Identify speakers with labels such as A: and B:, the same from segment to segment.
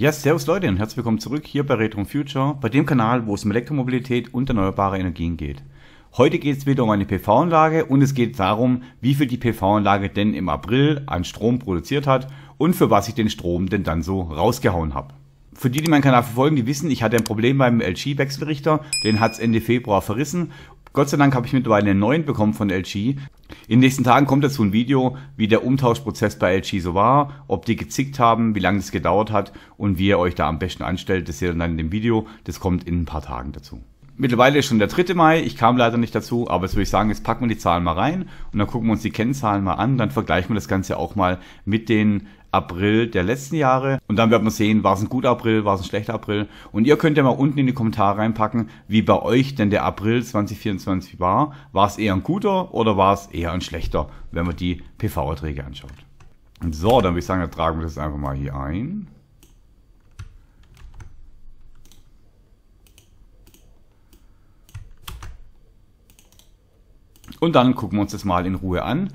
A: Ja, servus Leute und herzlich willkommen zurück hier bei Retro Future, bei dem Kanal, wo es um Elektromobilität und erneuerbare Energien geht. Heute geht es wieder um eine PV-Anlage und es geht darum, wie viel die PV-Anlage denn im April an Strom produziert hat und für was ich den Strom denn dann so rausgehauen habe. Für die, die meinen Kanal verfolgen, die wissen, ich hatte ein Problem beim LG-Wechselrichter, den hat es Ende Februar verrissen Gott sei Dank habe ich mittlerweile einen neuen bekommen von LG. In den nächsten Tagen kommt dazu ein Video, wie der Umtauschprozess bei LG so war, ob die gezickt haben, wie lange es gedauert hat und wie ihr euch da am besten anstellt. Das seht ihr dann in dem Video. Das kommt in ein paar Tagen dazu. Mittlerweile ist schon der 3. Mai, ich kam leider nicht dazu, aber jetzt würde ich sagen, jetzt packen wir die Zahlen mal rein und dann gucken wir uns die Kennzahlen mal an, dann vergleichen wir das Ganze auch mal mit den April der letzten Jahre. Und dann wird man sehen, war es ein guter April, war es ein schlechter April. Und ihr könnt ja mal unten in die Kommentare reinpacken, wie bei euch denn der April 2024 war. War es eher ein guter oder war es eher ein schlechter, wenn man die PV-Erträge anschaut. Und so, dann würde ich sagen, dann tragen wir das einfach mal hier ein. Und dann gucken wir uns das mal in Ruhe an.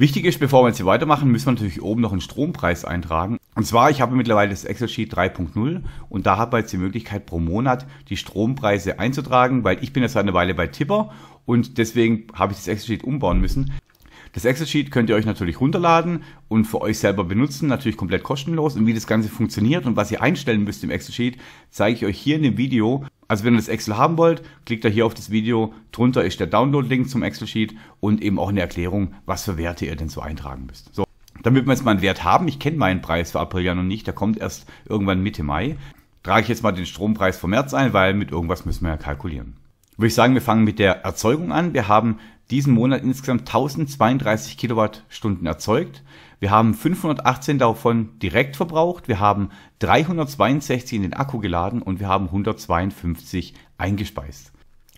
A: Wichtig ist, bevor wir jetzt hier weitermachen, müssen wir natürlich oben noch einen Strompreis eintragen. Und zwar, ich habe mittlerweile das Excel-Sheet 3.0 und da habe ich jetzt die Möglichkeit, pro Monat die Strompreise einzutragen, weil ich bin jetzt seit einer Weile bei Tipper und deswegen habe ich das Excel-Sheet umbauen müssen. Das Excel-Sheet könnt ihr euch natürlich runterladen und für euch selber benutzen, natürlich komplett kostenlos. Und wie das Ganze funktioniert und was ihr einstellen müsst im Excel-Sheet, zeige ich euch hier in dem Video. Also wenn ihr das Excel haben wollt, klickt da hier auf das Video. Drunter ist der Download-Link zum Excel-Sheet und eben auch eine Erklärung, was für Werte ihr denn so eintragen müsst. So, damit wir jetzt mal einen Wert haben, ich kenne meinen Preis für April ja noch nicht, der kommt erst irgendwann Mitte Mai, trage ich jetzt mal den Strompreis vom März ein, weil mit irgendwas müssen wir ja kalkulieren. Würde ich sagen, wir fangen mit der Erzeugung an. Wir haben diesen Monat insgesamt 1032 Kilowattstunden erzeugt. Wir haben 518 davon direkt verbraucht, wir haben 362 in den Akku geladen und wir haben 152 eingespeist.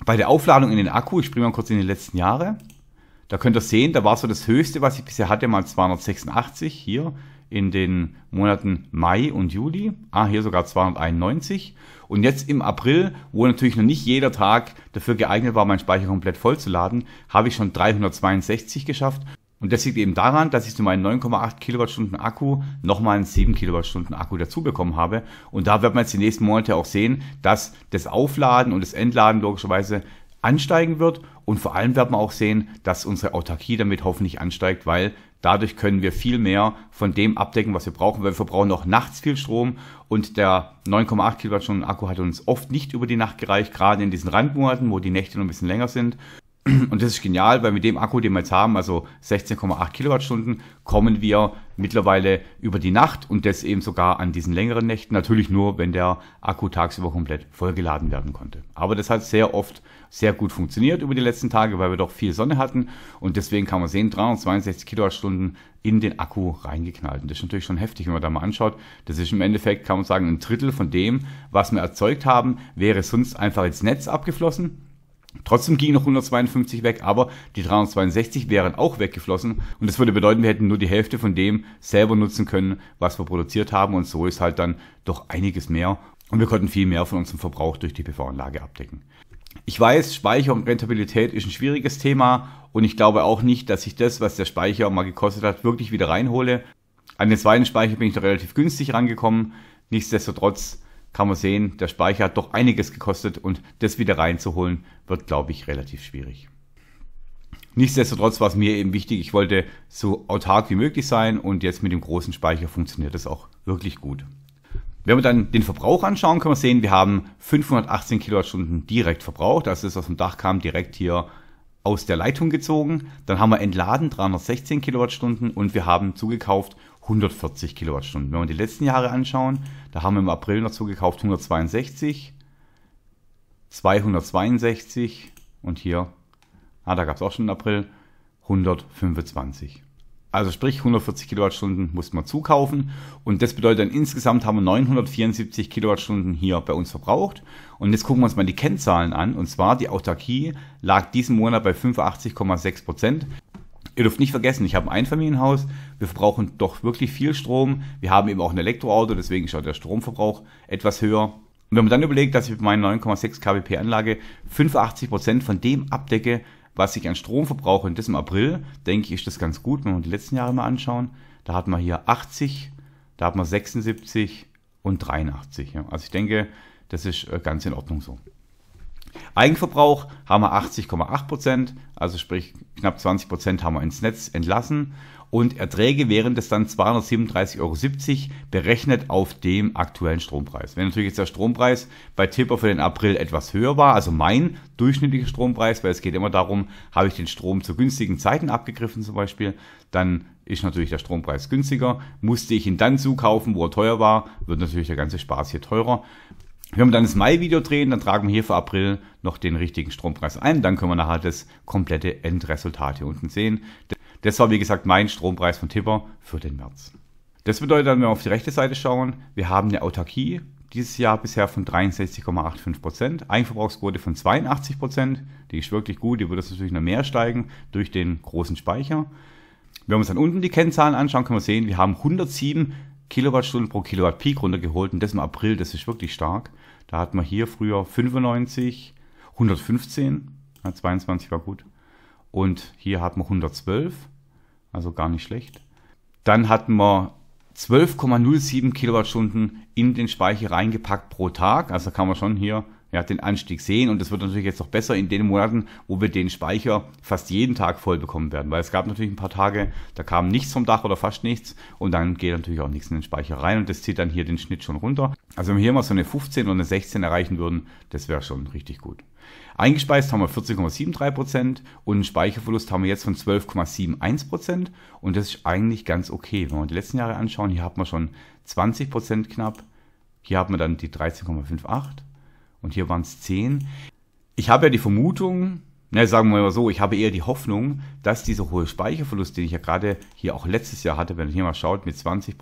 A: Bei der Aufladung in den Akku, ich springe mal kurz in die letzten Jahre, da könnt ihr sehen, da war so das höchste, was ich bisher hatte, mal 286 hier in den Monaten Mai und Juli. Ah, hier sogar 291. Und jetzt im April, wo natürlich noch nicht jeder Tag dafür geeignet war, meinen Speicher komplett vollzuladen, habe ich schon 362 geschafft. Und das liegt eben daran, dass ich zu meinen 9,8 Kilowattstunden Akku nochmal einen 7 Kilowattstunden Akku dazu bekommen habe. Und da wird man jetzt die nächsten Monate auch sehen, dass das Aufladen und das Entladen logischerweise ansteigen wird. Und vor allem werden wir auch sehen, dass unsere Autarkie damit hoffentlich ansteigt, weil dadurch können wir viel mehr von dem abdecken, was wir brauchen, weil wir verbrauchen auch nachts viel Strom und der 9,8 Kilowattstunden Akku hat uns oft nicht über die Nacht gereicht, gerade in diesen Randmonaten, wo die Nächte noch ein bisschen länger sind. Und das ist genial, weil mit dem Akku, den wir jetzt haben, also 16,8 Kilowattstunden, kommen wir mittlerweile über die Nacht und das eben sogar an diesen längeren Nächten. Natürlich nur, wenn der Akku tagsüber komplett vollgeladen werden konnte. Aber das hat sehr oft sehr gut funktioniert über die letzten Tage, weil wir doch viel Sonne hatten. Und deswegen kann man sehen, 362 Kilowattstunden in den Akku reingeknallt. Und das ist natürlich schon heftig, wenn man da mal anschaut. Das ist im Endeffekt, kann man sagen, ein Drittel von dem, was wir erzeugt haben, wäre sonst einfach ins Netz abgeflossen. Trotzdem ging noch 152 weg, aber die 362 wären auch weggeflossen und das würde bedeuten, wir hätten nur die Hälfte von dem selber nutzen können, was wir produziert haben und so ist halt dann doch einiges mehr und wir konnten viel mehr von unserem Verbrauch durch die PV-Anlage abdecken. Ich weiß, Speicher und Rentabilität ist ein schwieriges Thema und ich glaube auch nicht, dass ich das, was der Speicher mal gekostet hat, wirklich wieder reinhole. An den zweiten Speicher bin ich noch relativ günstig rangekommen. Nichtsdestotrotz kann man sehen, der Speicher hat doch einiges gekostet und das wieder reinzuholen wird, glaube ich, relativ schwierig. Nichtsdestotrotz war es mir eben wichtig, ich wollte so autark wie möglich sein und jetzt mit dem großen Speicher funktioniert das auch wirklich gut. Wenn wir dann den Verbrauch anschauen, können wir sehen, wir haben 518 Kilowattstunden direkt verbraucht. Also Das ist, was vom Dach kam, direkt hier aus der Leitung gezogen. Dann haben wir entladen 316 Kilowattstunden und wir haben zugekauft 140 Kilowattstunden. Wenn wir die letzten Jahre anschauen, da haben wir im April noch zugekauft 162, 262 und hier, ah, da gab es auch schon im April, 125. Also sprich 140 Kilowattstunden muss man zukaufen und das bedeutet dann insgesamt haben wir 974 Kilowattstunden hier bei uns verbraucht. Und jetzt gucken wir uns mal die Kennzahlen an und zwar die Autarkie lag diesen Monat bei 85,6 Prozent. Ihr dürft nicht vergessen, ich habe ein Einfamilienhaus, wir verbrauchen doch wirklich viel Strom. Wir haben eben auch ein Elektroauto, deswegen ist auch der Stromverbrauch etwas höher. Und wenn man dann überlegt, dass ich mit meiner 9,6 kWp Anlage 85% Prozent von dem abdecke, was ich an Strom verbrauche in diesem April, denke ich, ist das ganz gut, wenn wir die letzten Jahre mal anschauen. Da hat man hier 80, da hat man 76 und 83. Also ich denke, das ist äh, ganz in Ordnung so. Eigenverbrauch haben wir 80,8%, also sprich knapp 20% haben wir ins Netz entlassen und Erträge wären das dann 237,70 Euro berechnet auf dem aktuellen Strompreis. Wenn natürlich jetzt der Strompreis bei Tipper für den April etwas höher war, also mein durchschnittlicher Strompreis, weil es geht immer darum, habe ich den Strom zu günstigen Zeiten abgegriffen zum Beispiel, dann ist natürlich der Strompreis günstiger. Musste ich ihn dann zukaufen, wo er teuer war, wird natürlich der ganze Spaß hier teurer. Wenn wir dann das Mai-Video drehen, dann tragen wir hier für April noch den richtigen Strompreis ein. Dann können wir nachher das komplette Endresultat hier unten sehen. Das war, wie gesagt, mein Strompreis von Tipper für den März. Das bedeutet, wenn wir auf die rechte Seite schauen, wir haben eine Autarkie dieses Jahr bisher von 63,85%, Einverbrauchsquote von 82%, die ist wirklich gut, die würde es natürlich noch mehr steigen durch den großen Speicher. Wenn wir uns dann unten die Kennzahlen anschauen, können wir sehen, wir haben 107 Kilowattstunden pro Kilowatt Peak runtergeholt und das im April, das ist wirklich stark. Da hatten wir hier früher 95, 115, 22 war gut und hier hatten wir 112 also gar nicht schlecht. Dann hatten wir 12,07 Kilowattstunden in den Speicher reingepackt pro Tag. Also kann man schon hier ja, den Anstieg sehen und das wird natürlich jetzt noch besser in den Monaten, wo wir den Speicher fast jeden Tag voll bekommen werden, weil es gab natürlich ein paar Tage, da kam nichts vom Dach oder fast nichts und dann geht natürlich auch nichts in den Speicher rein und das zieht dann hier den Schnitt schon runter. Also wenn wir hier mal so eine 15 oder eine 16 erreichen würden, das wäre schon richtig gut. Eingespeist haben wir 14,73% und einen Speicherverlust haben wir jetzt von 12,71% und das ist eigentlich ganz okay. Wenn wir die letzten Jahre anschauen, hier hat wir schon 20% knapp, hier hat wir dann die 13,58 und hier waren es 10. Ich habe ja die Vermutung, na, sagen wir mal so, ich habe eher die Hoffnung, dass dieser hohe Speicherverlust, den ich ja gerade hier auch letztes Jahr hatte, wenn ihr hier mal schaut, mit 20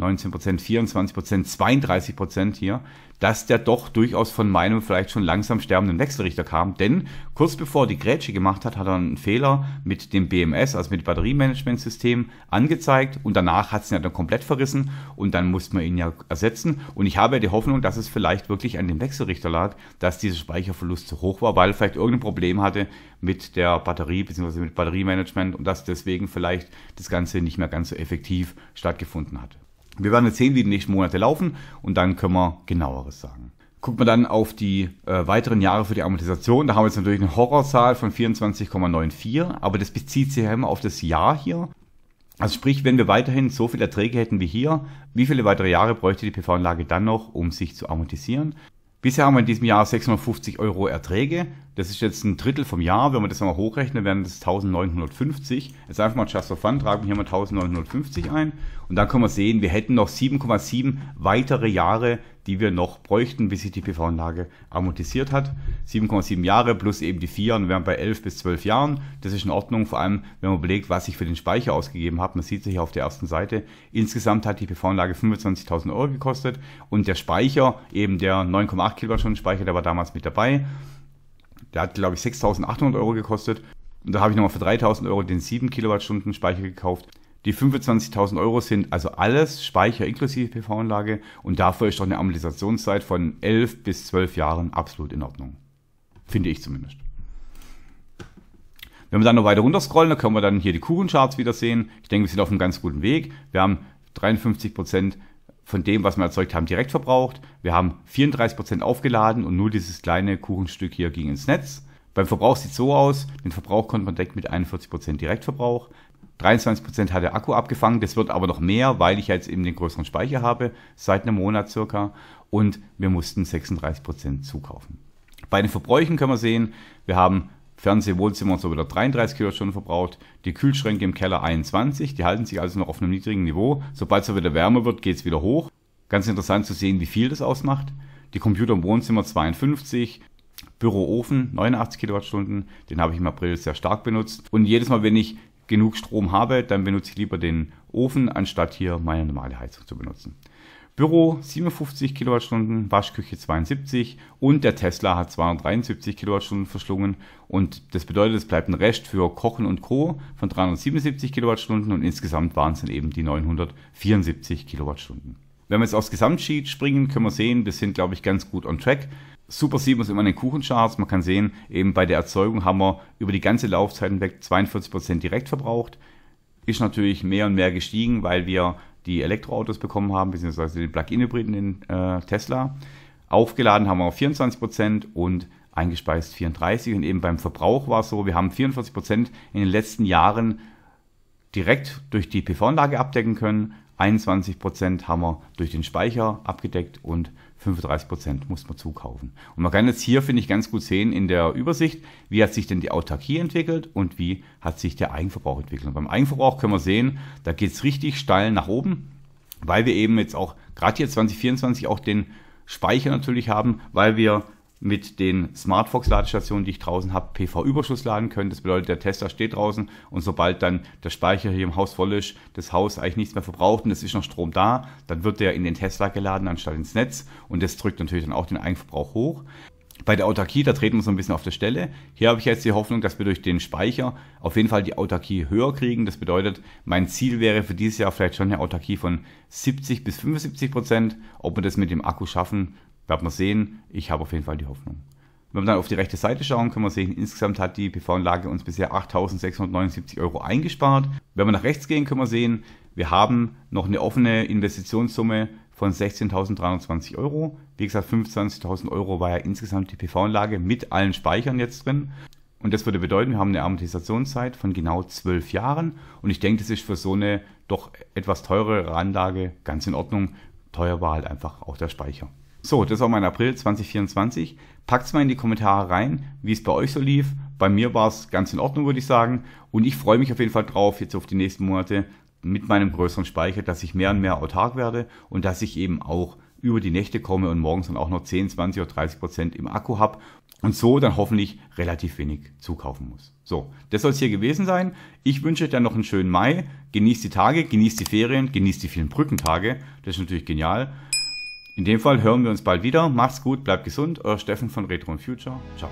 A: 19 24 32 hier, dass der doch durchaus von meinem vielleicht schon langsam sterbenden Wechselrichter kam. Denn kurz bevor die Grätsche gemacht hat, hat er einen Fehler mit dem BMS, also mit Batteriemanagementsystem, angezeigt und danach hat es ihn ja dann komplett verrissen und dann musste man ihn ja ersetzen. Und ich habe ja die Hoffnung, dass es vielleicht wirklich an dem Wechselrichter lag, dass dieser Speicherverlust zu hoch war, weil er vielleicht irgendein Problem hatte mit der Batterie bzw. mit Batteriemanagement und dass deswegen vielleicht das Ganze nicht mehr ganz so effektiv stattgefunden hat. Wir werden jetzt sehen, wie die nächsten Monate laufen und dann können wir genaueres sagen. Guckt man dann auf die äh, weiteren Jahre für die Amortisation, da haben wir jetzt natürlich eine Horrorzahl von 24,94, aber das bezieht sich ja immer auf das Jahr hier. Also sprich, wenn wir weiterhin so viele Erträge hätten wie hier, wie viele weitere Jahre bräuchte die PV-Anlage dann noch, um sich zu amortisieren? Bisher haben wir in diesem Jahr 650 Euro Erträge. Das ist jetzt ein Drittel vom Jahr. Wenn wir das mal hochrechnen, wären das 1950. Jetzt einfach mal just for fun, tragen wir hier mal 1950 ein. Und dann können wir sehen, wir hätten noch 7,7 weitere Jahre, die wir noch bräuchten, bis sich die PV-Anlage amortisiert hat. 7,7 Jahre plus eben die 4 und wir wären bei 11 bis 12 Jahren. Das ist in Ordnung, vor allem wenn man überlegt, was ich für den Speicher ausgegeben habe. Man sieht es hier auf der ersten Seite. Insgesamt hat die PV-Anlage 25.000 Euro gekostet und der Speicher, eben der 9,8 Kilowattstunden Speicher, der war damals mit dabei. Der hat, glaube ich, 6.800 Euro gekostet. Und da habe ich nochmal für 3.000 Euro den 7 Kilowattstunden Speicher gekauft. Die 25.000 Euro sind also alles Speicher inklusive PV-Anlage und dafür ist doch eine Amortisationszeit von 11 bis 12 Jahren absolut in Ordnung. Finde ich zumindest. Wenn wir dann noch weiter runter scrollen, dann können wir dann hier die Kuchencharts wieder sehen. Ich denke, wir sind auf einem ganz guten Weg. Wir haben 53% Prozent von dem, was wir erzeugt haben, direkt verbraucht. Wir haben 34% Prozent aufgeladen und nur dieses kleine Kuchenstück hier ging ins Netz. Beim Verbrauch sieht es so aus, den Verbrauch konnte man decken mit 41% Prozent Direktverbrauch. 23% Prozent hat der Akku abgefangen, das wird aber noch mehr, weil ich jetzt eben den größeren Speicher habe, seit einem Monat circa. Und wir mussten 36% Prozent zukaufen. Bei den Verbräuchen können wir sehen, wir haben Fernsehwohnzimmer so wieder 33 Kilowattstunden verbraucht, die Kühlschränke im Keller 21, die halten sich also noch auf einem niedrigen Niveau. Sobald es wieder wärmer wird, geht es wieder hoch. Ganz interessant zu sehen, wie viel das ausmacht. Die Computer im Wohnzimmer 52, Büroofen 89 Kilowattstunden, den habe ich im April sehr stark benutzt. Und jedes Mal, wenn ich genug Strom habe, dann benutze ich lieber den Ofen, anstatt hier meine normale Heizung zu benutzen. Büro 57 Kilowattstunden, Waschküche 72 und der Tesla hat 273 Kilowattstunden verschlungen und das bedeutet, es bleibt ein Rest für Kochen und Co. von 377 Kilowattstunden und insgesamt waren es dann eben die 974 Kilowattstunden. Wenn wir jetzt aufs Gesamtsheet springen, können wir sehen, wir sind, glaube ich, ganz gut on track. Super sieht man es immer in den Kuchencharts. Man kann sehen, eben bei der Erzeugung haben wir über die ganze Laufzeit hinweg 42% Prozent direkt verbraucht. Ist natürlich mehr und mehr gestiegen, weil wir die Elektroautos bekommen haben, beziehungsweise die Plug-in-Hybriden in äh, Tesla. Aufgeladen haben wir auf 24% Prozent und eingespeist 34%. Und eben beim Verbrauch war es so, wir haben 44% Prozent in den letzten Jahren direkt durch die PV-Anlage abdecken können. 21% Prozent haben wir durch den Speicher abgedeckt und 35 Prozent muss man zukaufen. Und man kann jetzt hier, finde ich, ganz gut sehen in der Übersicht, wie hat sich denn die Autarkie entwickelt und wie hat sich der Eigenverbrauch entwickelt. Und beim Eigenverbrauch können wir sehen, da geht es richtig steil nach oben, weil wir eben jetzt auch, gerade jetzt 2024, auch den Speicher natürlich haben, weil wir mit den SmartFox-Ladestationen, die ich draußen habe, PV-Überschuss laden können. Das bedeutet, der Tester steht draußen und sobald dann der Speicher hier im Haus voll ist, das Haus eigentlich nichts mehr verbraucht und es ist noch Strom da, dann wird der in den Tesla geladen anstatt ins Netz und das drückt natürlich dann auch den Eigenverbrauch hoch. Bei der Autarkie, da treten wir so ein bisschen auf der Stelle. Hier habe ich jetzt die Hoffnung, dass wir durch den Speicher auf jeden Fall die Autarkie höher kriegen. Das bedeutet, mein Ziel wäre für dieses Jahr vielleicht schon eine Autarkie von 70 bis 75 Prozent. Ob wir das mit dem Akku schaffen, werden wir sehen. Ich habe auf jeden Fall die Hoffnung. Wenn wir dann auf die rechte Seite schauen, können wir sehen, insgesamt hat die PV-Anlage uns bisher 8.679 Euro eingespart. Wenn wir nach rechts gehen, können wir sehen, wir haben noch eine offene Investitionssumme von 16.320 Euro. Wie gesagt, 25.000 Euro war ja insgesamt die PV-Anlage mit allen Speichern jetzt drin. Und das würde bedeuten, wir haben eine Amortisationszeit von genau 12 Jahren. Und ich denke, das ist für so eine doch etwas teurere Anlage ganz in Ordnung. Teuer war halt einfach auch der Speicher. So, das war mein April 2024. Packt's mal in die Kommentare rein, wie es bei euch so lief. Bei mir war es ganz in Ordnung, würde ich sagen. Und ich freue mich auf jeden Fall drauf, jetzt auf die nächsten Monate mit meinem größeren Speicher, dass ich mehr und mehr autark werde und dass ich eben auch über die Nächte komme und morgens dann auch noch 10, 20 oder 30 Prozent im Akku habe und so dann hoffentlich relativ wenig zukaufen muss. So, das soll es hier gewesen sein. Ich wünsche euch dann noch einen schönen Mai. Genießt die Tage, genießt die Ferien, genießt die vielen Brückentage. Das ist natürlich genial. In dem Fall hören wir uns bald wieder. Macht's gut, bleibt gesund. Euer Steffen von Retro Future. Ciao.